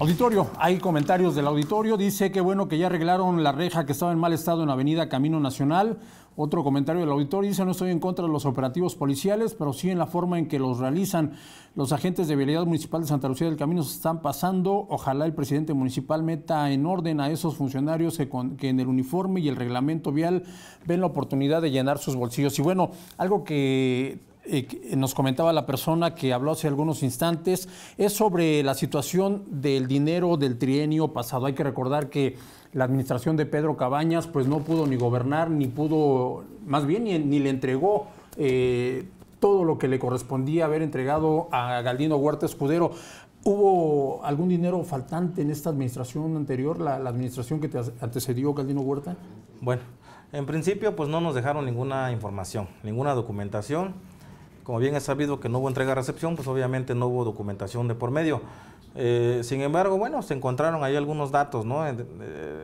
Auditorio, hay comentarios del auditorio. Dice que bueno que ya arreglaron la reja que estaba en mal estado en la Avenida Camino Nacional. Otro comentario del auditorio dice, no estoy en contra de los operativos policiales, pero sí en la forma en que los realizan. Los agentes de Vialidad Municipal de Santa Lucía del Camino se están pasando. Ojalá el presidente municipal meta en orden a esos funcionarios que, que en el uniforme y el reglamento vial ven la oportunidad de llenar sus bolsillos. Y bueno, algo que eh, eh, nos comentaba la persona que habló hace algunos instantes, es sobre la situación del dinero del trienio pasado. Hay que recordar que la administración de Pedro Cabañas pues no pudo ni gobernar, ni pudo, más bien ni, le entregó eh, todo lo que le correspondía haber entregado a Galdino Huerta Escudero. ¿Hubo algún dinero faltante en esta administración anterior, la, administración que te antecedió Galdino Huerta? Bueno, en principio pues no nos dejaron ninguna información, ninguna documentación. Como bien es sabido que no hubo entrega-recepción, pues obviamente no hubo documentación de por medio. Eh, sin embargo, bueno, se encontraron ahí algunos datos, ¿no? Eh,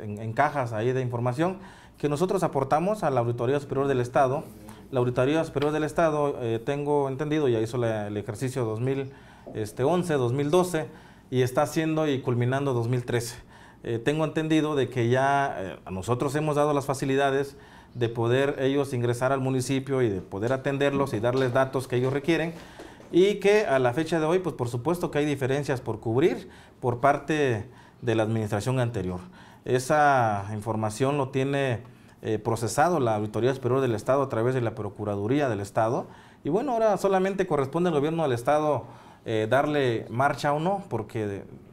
en, cajas ahí de información que nosotros aportamos a la Auditoría Superior del Estado. La Auditoría Superior del Estado, eh, tengo entendido, ya hizo el ejercicio 2011, 2012 este, y está haciendo y culminando 2013. tengo entendido de que ya nosotros hemos dado las facilidades de poder ellos ingresar al municipio y de poder atenderlos y darles datos que ellos requieren. Y que a la fecha de hoy, pues por supuesto que hay diferencias por cubrir por parte de la administración anterior. Esa información lo tiene eh, procesado la Auditoría Superior del Estado a través de la Procuraduría del Estado. Y bueno, ahora solamente corresponde al gobierno del Estado eh, darle marcha o no, porque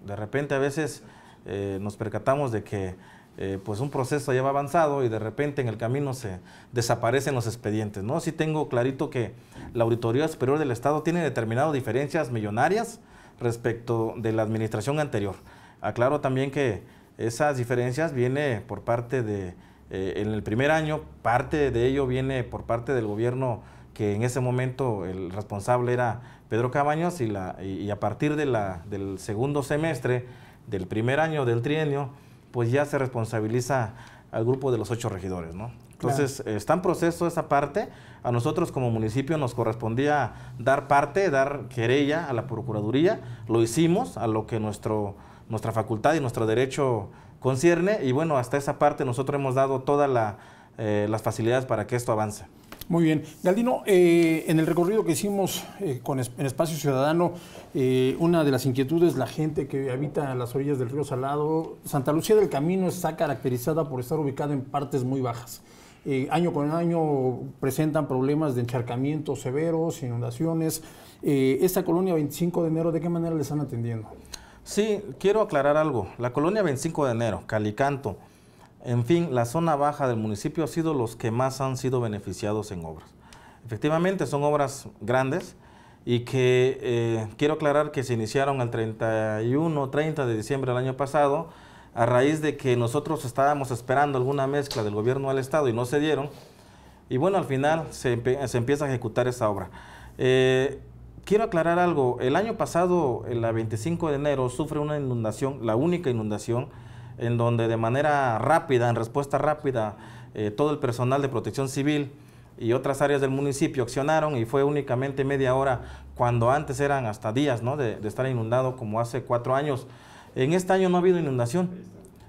de, repente a veces eh, nos percatamos de que eh, pues un proceso ya va avanzado y de repente en el camino se desaparecen los expedientes. ¿no? Sí tengo clarito que la Auditoría Superior del Estado tiene determinadas diferencias millonarias respecto de la administración anterior. Aclaro también que esas diferencias vienen por parte de, eh, en el primer año, parte de ello viene por parte del gobierno que en ese momento el responsable era Pedro Cabaños y, a partir del segundo semestre del primer año del trienio, pues ya se responsabiliza al grupo de los ocho regidores, ¿no? Entonces, está en proceso esa parte. A nosotros como municipio nos correspondía dar parte, dar querella a la Procuraduría. Lo hicimos a lo que nuestro, nuestra facultad y nuestro derecho concierne. Y bueno, hasta esa parte nosotros hemos dado toda la eh, las facilidades para que esto avance. Muy bien. Galdino, eh, en el recorrido que hicimos eh, con en Espacio Ciudadano, una de las inquietudes, la gente que habita a las orillas del río Salado, Santa Lucía del Camino está caracterizada por estar ubicada en partes muy bajas. año con año presentan problemas de encharcamientos severos, inundaciones. esta colonia 25 de enero, ¿de qué manera le están atendiendo? Sí, quiero aclarar algo. La colonia 25 de enero, Calicanto, en fin, la zona baja del municipio ha sido los que más han sido beneficiados en obras. Efectivamente, son obras grandes y que eh, quiero aclarar que se iniciaron el 31, 30 de diciembre del año pasado, a raíz de que nosotros estábamos esperando alguna mezcla del gobierno al Estado y no se dieron. Y bueno, al final se, empieza a ejecutar esa obra. Eh, quiero aclarar algo. El año pasado, el 25 de enero, sufre una inundación, la única inundación, en donde de manera rápida, en respuesta rápida, eh, todo el personal de protección civil y otras áreas del municipio accionaron y fue únicamente media hora cuando antes eran hasta días de, estar inundado como hace cuatro años. En este año no ha habido inundación.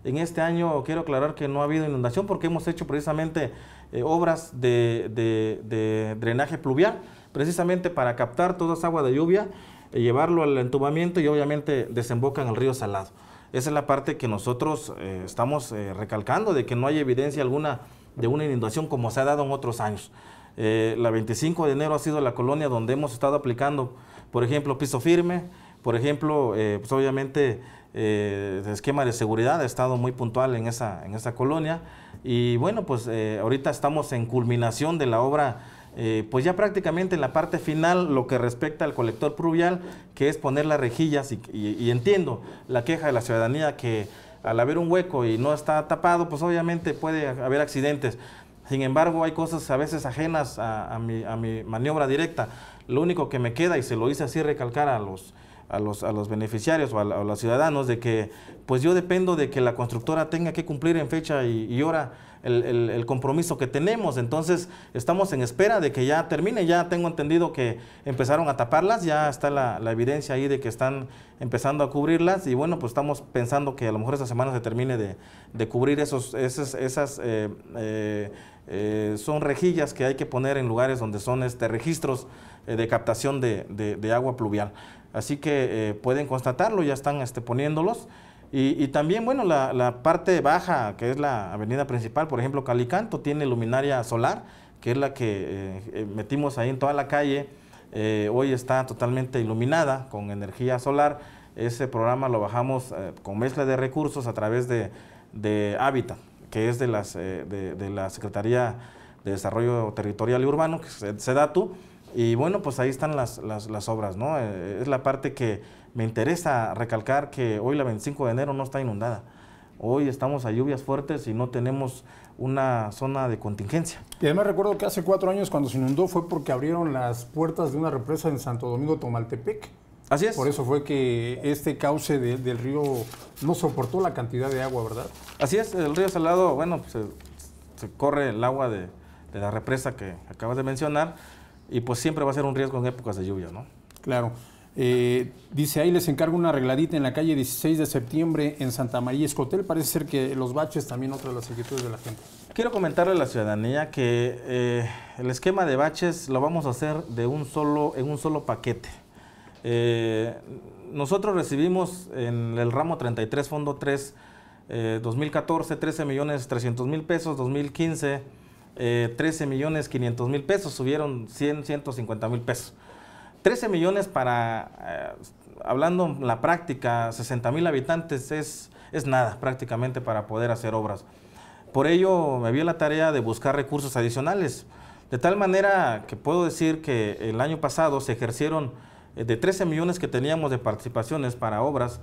En este año quiero aclarar que no ha habido inundación porque hemos hecho precisamente eh, obras de, drenaje pluvial, precisamente para captar toda esa agua de lluvia, y eh, llevarlo al entubamiento y obviamente desemboca en el río Salado. Esa es la parte que nosotros eh, estamos eh, recalcando, de que no hay evidencia alguna de una inundación como se ha dado en otros años. Eh, la 25 de enero ha sido la colonia donde hemos estado aplicando, por ejemplo, piso firme, por ejemplo, pues obviamente el esquema de seguridad ha estado muy puntual en esa, en esa colonia. Y bueno, pues ahorita estamos en culminación de la obra eh, pues ya prácticamente en la parte final lo que respecta al colector pluvial, que es poner las rejillas y, entiendo la queja de la ciudadanía que al haber un hueco y no está tapado, pues obviamente puede haber accidentes. Sin embargo, hay cosas a veces ajenas a mi maniobra directa. Lo único que me queda, y se lo hice así recalcar a los a los, a los beneficiarios o a, los ciudadanos de que pues yo dependo de que la constructora tenga que cumplir en fecha y, hora el, compromiso que tenemos. Entonces estamos en espera de que ya termine. Ya tengo entendido que empezaron a taparlas, ya está la, evidencia ahí de que están empezando a cubrirlas y bueno, pues estamos pensando que a lo mejor esa semana se termine de, cubrir esos, esas... Eh, eh, eh, son rejillas que hay que poner en lugares donde son este, registros de captación de agua pluvial. Así que eh, pueden constatarlo, ya están este, poniéndolos. Y, también, bueno, la, parte baja, que es la avenida principal, por ejemplo, Calicanto, tiene luminaria solar, que es la que eh, eh, metimos ahí en toda la calle. hoy está totalmente iluminada con energía solar. Ese programa lo bajamos con mezcla de recursos a través de, de Hábitat, que es de, la Secretaría de Desarrollo Territorial y Urbano, que es SEDATU. Y bueno, pues ahí están las, las, obras, ¿no? Eh, es la parte que me interesa recalcar que hoy la 25 de enero no está inundada. Hoy estamos a lluvias fuertes y no tenemos una zona de contingencia. Y además recuerdo que hace cuatro años cuando se inundó fue porque abrieron las puertas de una represa en Santo Domingo Tomaltepec. Así es. Por eso fue que este cauce del río no soportó la cantidad de agua, ¿verdad? Así es, el río Salado, bueno, se, se corre el agua de, de la represa que acabas de mencionar y pues siempre va a ser un riesgo en épocas de lluvia, ¿no? Claro. Eh, dice ahí les encargo una arregladita en la calle 16 de septiembre en Santa María Escotel. Parece ser que los baches también otra de las inquietudes de la gente. Quiero comentarle a la ciudadanía que eh, el esquema de baches lo vamos a hacer de un solo, en un solo paquete. Eh, nosotros recibimos en el ramo 33, fondo 3, 2014, 13 millones 300 mil pesos, 2015. 13 eh, millones 500 mil pesos, subieron 100, 150 mil pesos. 13 millones para, eh, hablando la práctica, 60 mil habitantes es, es nada prácticamente para poder hacer obras. Por ello me vio la tarea de buscar recursos adicionales, de tal manera que puedo decir que el año pasado se ejercieron eh, de 13 millones que teníamos de participaciones para obras,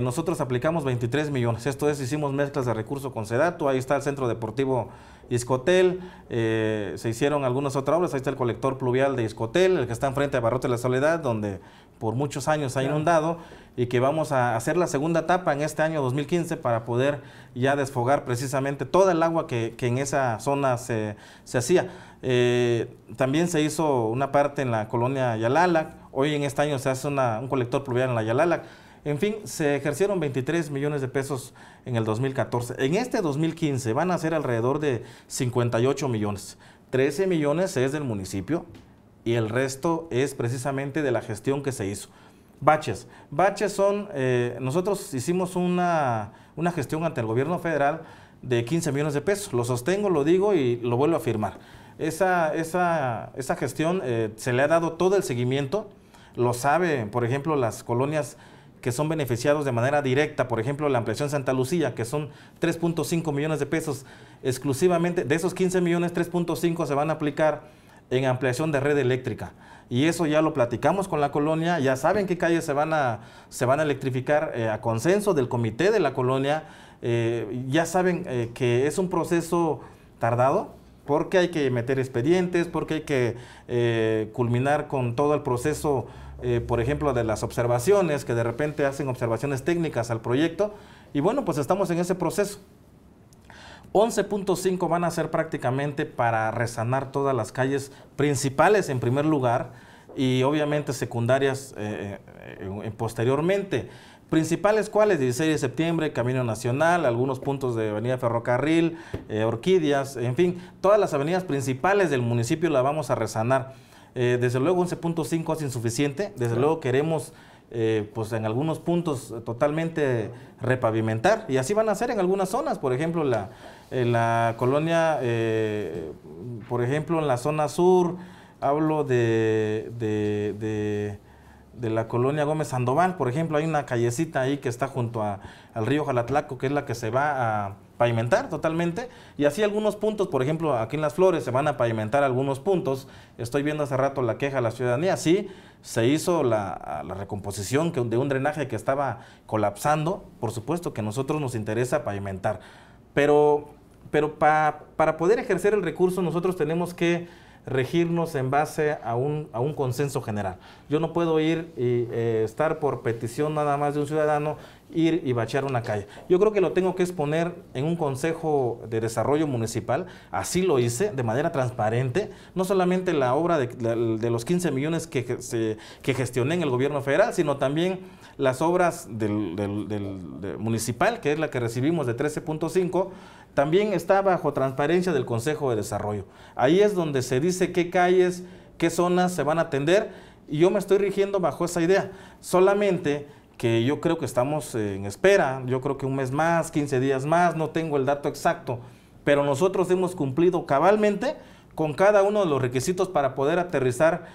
nosotros aplicamos 23 millones, esto es, hicimos mezclas de recursos con Sedato, ahí está el Centro Deportivo Iscotel, eh, se hicieron algunas otras obras, ahí está el colector pluvial de Iscotel, el que está enfrente de Barrote de la Soledad, donde por muchos años ha inundado y que vamos a hacer la segunda etapa en este año 2015 para poder ya desfogar precisamente toda el agua que, en esa zona se, hacía. Eh, también se hizo una parte en la colonia Yalalac, hoy en este año se hace un colector pluvial en la Yalalac, en fin, se ejercieron 23 millones de pesos en el 2014. En este 2015 van a ser alrededor de 58 millones. 13 millones es del municipio y el resto es precisamente de la gestión que se hizo. Baches. Baches son, eh, nosotros hicimos una, una gestión ante el gobierno federal de 15 millones de pesos. Lo sostengo, lo digo y lo vuelvo a afirmar. Esa, esa, esa gestión eh, se le ha dado todo el seguimiento, lo sabe, por ejemplo, las colonias que son beneficiados de manera directa, por ejemplo, la ampliación Santa Lucía, que son 3.5 millones de pesos exclusivamente, de esos 15 millones, 3.5 se van a aplicar en ampliación de red eléctrica. Y eso ya lo platicamos con la colonia, ya saben qué calles se van a, se van a electrificar eh, a consenso del comité de la colonia, eh, ya saben eh, que es un proceso tardado, porque hay que meter expedientes, porque hay que eh, culminar con todo el proceso, eh, por ejemplo, de las observaciones, que de repente hacen observaciones técnicas al proyecto. Y bueno, pues estamos en ese proceso. 11.5 van a ser prácticamente para resanar todas las calles principales en primer lugar y obviamente secundarias eh, posteriormente. Principales cuáles, 16 de septiembre, Camino Nacional, algunos puntos de Avenida Ferrocarril, eh, Orquídeas, en fin, todas las avenidas principales del municipio la vamos a resanar. Eh, desde luego 11.5 es insuficiente, desde luego queremos eh, pues en algunos puntos totalmente repavimentar y así van a ser en algunas zonas, por ejemplo la, en la colonia, por ejemplo en la zona sur, hablo de de la colonia Gómez Sandoval, por ejemplo, hay una callecita ahí que está junto al río Jalatlaco, que es la que se va a pavimentar totalmente, y así algunos puntos, por ejemplo, aquí en Las Flores se van a pavimentar algunos puntos, estoy viendo hace rato la queja de la ciudadanía, sí, se hizo la, recomposición de un drenaje que estaba colapsando, por supuesto que a nosotros nos interesa pavimentar, pero, pero para poder ejercer el recurso nosotros tenemos que regirnos en base a un, a un consenso general. Yo no puedo ir y eh, estar por petición nada más de un ciudadano, ir y bachear una calle. Yo creo que lo tengo que exponer en un consejo de desarrollo municipal, así lo hice, de manera transparente, no solamente la obra de, los 15 millones que, gestioné en el gobierno federal, sino también las obras del, del, del municipal, que es la que recibimos de 13.5, también está bajo transparencia del Consejo de Desarrollo. Ahí es donde se dice qué calles, qué zonas se van a atender y yo me estoy rigiendo bajo esa idea. Solamente que yo creo que estamos eh, en espera, yo creo que un mes más, 15 días más, no tengo el dato exacto, pero nosotros hemos cumplido cabalmente con cada uno de los requisitos para poder aterrizar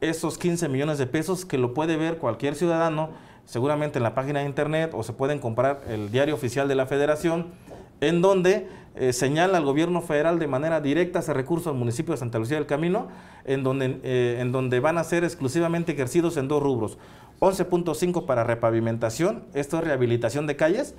esos 15 millones de pesos que lo puede ver cualquier ciudadano seguramente en la página de internet o se pueden comprar el diario oficial de la federación en donde eh, señala al gobierno federal de manera directa ese recurso al municipio de Santa Lucía del Camino, en donde, eh, en donde van a ser exclusivamente ejercidos en dos rubros. 11.5 para repavimentación, esto es rehabilitación de calles,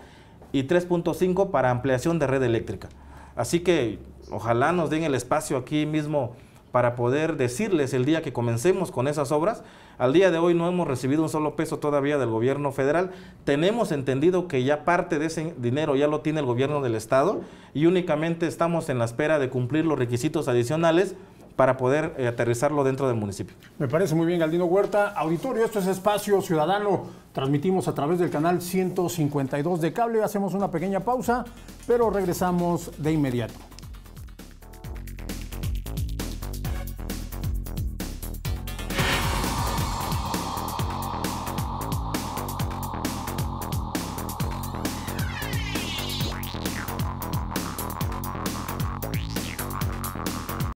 y 3.5 para ampliación de red eléctrica. Así que ojalá nos den el espacio aquí mismo para poder decirles el día que comencemos con esas obras. Al día de hoy no hemos recibido un solo peso todavía del gobierno federal. Tenemos entendido que ya parte de ese dinero ya lo tiene el gobierno del estado y únicamente estamos en la espera de cumplir los requisitos adicionales para poder eh, aterrizarlo dentro del municipio. Me parece muy bien, Galdino Huerta. Auditorio, esto es Espacio Ciudadano. Transmitimos a través del canal 152 de cable. Hacemos una pequeña pausa, pero regresamos de inmediato.